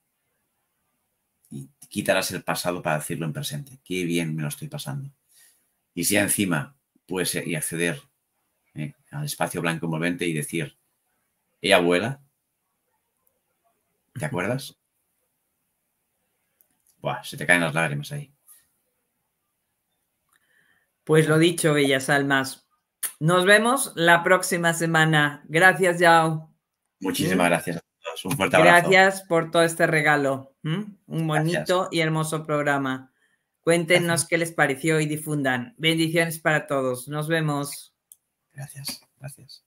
Y quitarás el pasado para decirlo en presente, qué bien me lo estoy pasando. Y si encima puedes eh, y acceder eh, al espacio blanco envolvente y decir, eh abuela, ¿te acuerdas? se te caen las lágrimas ahí. Pues lo dicho, bellas almas. Nos vemos la próxima semana. Gracias, Yao. Muchísimas gracias. Gracias por todo este regalo. Un bonito y hermoso programa. Cuéntenos qué les pareció y difundan. Bendiciones para todos. Nos vemos. Gracias. Gracias.